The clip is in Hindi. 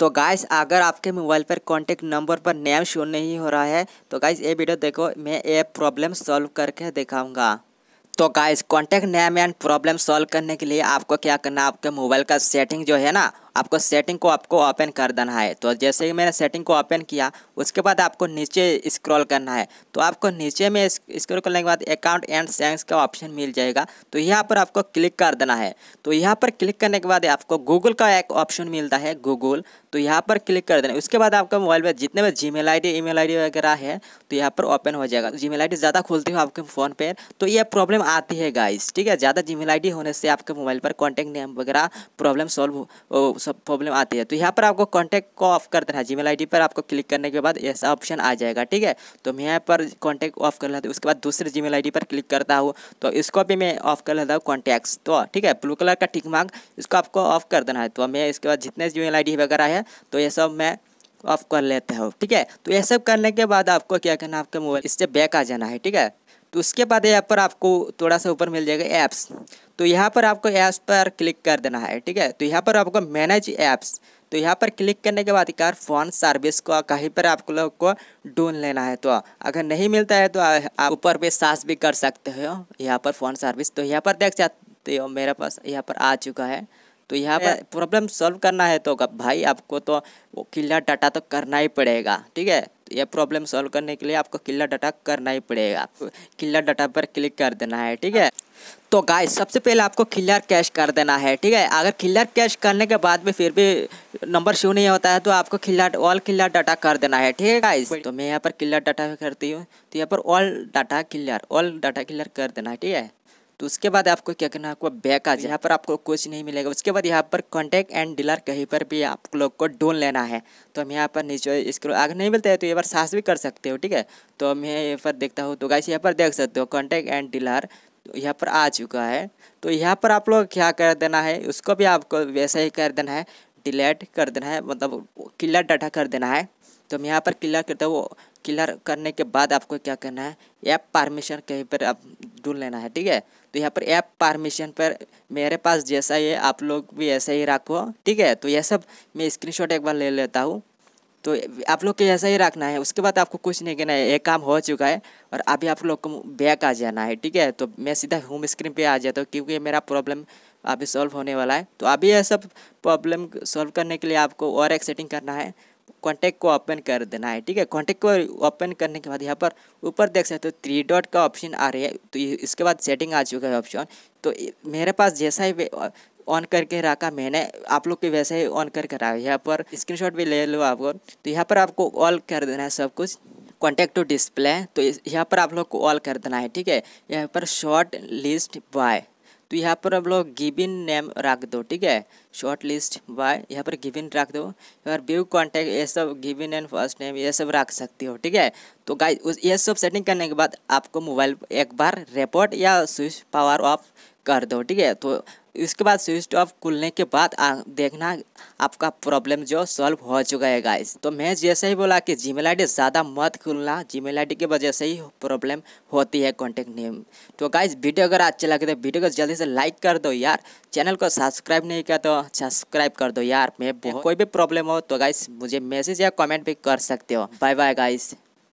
तो गाइस अगर आपके मोबाइल पर कॉन्टेक्ट नंबर पर नेम शो नहीं हो रहा है तो गाइस ये वीडियो देखो मैं ये प्रॉब्लम सॉल्व करके दिखाऊंगा तो guys contact name and problem solve करने के लिए आपको क्या करना आपके मोबाइल का सेटिंग जो है ना आपको सेटिंग को आपको ओपन कर देना है तो जैसे ही मैंने सेटिंग को ओपन किया उसके बाद आपको नीचे स्क्रॉल करना है तो आपको नीचे में स्क्रॉल करने के बाद अकाउंट एंड सैंक्स का ऑप्शन मिल जाएगा तो यहाँ पर आपको क्लिक कर देना है तो यहाँ पर क्लिक करने के बाद आपको गूगल का एक ऑप्शन मिलता है गूगल तो यहाँ पर क्लिक कर देना उसके बाद आपका मोबाइल में जितने भी Gmail I D I D वगैरह है तो यहाँ पर ओपन हो जाएगा जी मेल आई डी ज़्यादा खुलती हो आपके फ़ोन पर तो यह प्रॉब्लम आती है गाइस ठीक है ज़्यादा जी मेल आई डी होने से आपके मोबाइल पर कॉन्टैक्ट नेम वगैरह प्रॉब्लम सॉल्व सब प्रॉब्लम आती है तो यहाँ पर आपको कॉन्टैक्ट को ऑफ कर देना है जीमेल आईडी पर आपको क्लिक करने के बाद ऐसा ऑप्शन आ जाएगा ठीक है तो मैं यहाँ पर कॉन्टैक्ट ऑफ कर लेता हूँ उसके बाद दूसरे जीमेल आईडी पर क्लिक करता हूँ तो इसको भी मैं ऑफ कर लेता हूँ कॉन्टैक्ट्स तो ठीक है ब्लू कलर का टिक मार्क इसको आपको ऑफ कर देना है तो मैं इसके बाद जितने जी मेल वगैरह है तो ये सब मैं ऑफ कर लेता हूँ ठीक है तो ये सब करने के बाद आपको क्या करना है आपके मोबाइल इससे बैक आ जाना है ठीक है तो उसके बाद यहाँ पर आपको थोड़ा सा ऊपर मिल जाएगा ऐप्स तो यहाँ पर आपको ऐप्स पर क्लिक कर देना है ठीक है तो यहाँ पर आपको मैनेज ऐप्स तो यहाँ पर क्लिक करने के बाद कार फोन सर्विस को कहीं पर आप लोग को ढूंढ लेना है तो अगर नहीं मिलता है तो आप ऊपर पे सास भी कर सकते हो यहाँ पर फोन सर्विस तो यहाँ पर देख सकते हो मेरे पास यहाँ पर आ चुका है तो यहाँ पर प्रॉब्लम सॉल्व करना है तो भाई आपको तो किला डाटा तो करना ही पड़ेगा ठीक है यह प्रॉब्लम सॉल्व करने के लिए आपको किला डाटा करना ही पड़ेगा किला डाटा पर क्लिक कर देना है ठीक है तो गाय सबसे पहले आपको क्लियर कैश कर देना है ठीक है अगर क्लियर कैश करने के बाद में फिर भी नंबर शो नहीं होता है तो आपको क्लियर ऑल क्लियर डाटा कर देना है ठीक है गाय तो मैं यहाँ पर क्लियर डाटा करती हूँ तो यहाँ पर all data clear all data clear कर देना है ठीक है तो उसके बाद आपको क्या करना है आपको बैक आज यहाँ पर आपको कुछ नहीं मिलेगा उसके बाद यहाँ पर कॉन्टैक्ट एंड डीलर कहीं पर भी आप लोग को डोन लेना है तो हम यहाँ पर नीचे इसके आगे नहीं मिलता है तो ये बार सास भी कर सकते हो ठीक है तो मैं यहाँ पर देखता हूँ तो गाइस यहाँ पर देख सकते हो कॉन्टैक्ट एंड डीलर यहाँ पर आ चुका है तो यहाँ पर आप लोग क्या कर देना है उसको भी आपको वैसा ही कर देना है डिलेट कर देना है मतलब क्लियर डाटा कर देना है तो हम यहाँ पर क्लियर करते हो क्लियर करने के बाद आपको क्या करना है ऐप परमिशन कहीं पर आप मजदूर लेना है ठीक है तो यहाँ पर ऐप परमिशन पर मेरे पास जैसा है आप लोग भी ऐसा ही रखो ठीक है तो यह सब मैं स्क्रीनशॉट एक बार ले लेता हूँ तो आप लोग को ऐसा ही रखना है उसके बाद आपको कुछ नहीं करना है एक काम हो चुका है और अभी आप लोग को बैक आ जाना है ठीक है तो मैं सीधा होम स्क्रीन पे आ जाता हूँ क्योंकि मेरा प्रॉब्लम अभी सॉल्व होने वाला है तो अभी यह सब प्रॉब्लम सॉल्व करने के लिए आपको और एक सेटिंग करना है कॉन्टैक्ट को ओपन कर देना है ठीक है कॉन्टैक्ट को ओपन करने के बाद यहाँ पर ऊपर देख सकते हो थ्री डॉट का ऑप्शन आ रही है तो इसके बाद सेटिंग आ चुका है ऑप्शन तो मेरे पास जैसा ही ऑन करके रखा मैंने आप लोग के वैसे ही ऑन करके रखा यहाँ पर स्क्रीनशॉट भी ले लो आपको तो यहाँ पर आपको ऑल कर देना है सब कुछ कॉन्टैक्ट टू डिस्प्ले तो यहाँ पर आप लोग को ऑल कर देना है ठीक है यहाँ पर शॉर्ट लिस्ट बाय तो यहाँ पर आप लोग गिविन नेम रख दो ठीक है शॉर्ट लिस्ट बाय यहाँ पर गिविन रख दो और व्यू कॉन्टैक्ट ये सब गिविन एंड फर्स्ट नेम ये सब रख सकती हो ठीक है तो गाइज उस ये सब सेटिंग करने के बाद आपको मोबाइल एक बार रिपोर्ट या स्विच पावर ऑफ कर दो ठीक है तो इसके बाद स्विच ऑफ खुलने के बाद आ, देखना आपका प्रॉब्लम जो सॉल्व हो चुका है गाइस तो मैं जैसे ही बोला कि जी मेल आई ज़्यादा मत खुलना जी मेल आई की वजह से ही प्रॉब्लम होती है कॉन्टैक्ट नेम तो गाइस वीडियो अगर अच्छा लगे तो वीडियो को जल्दी से लाइक कर दो यार चैनल को सब्सक्राइब नहीं किया तो सब्सक्राइब कर दो यार मैं कोई भी प्रॉब्लम हो तो गाइस मुझे मैसेज या कॉमेंट भी कर सकते हो बाय बाय गाइस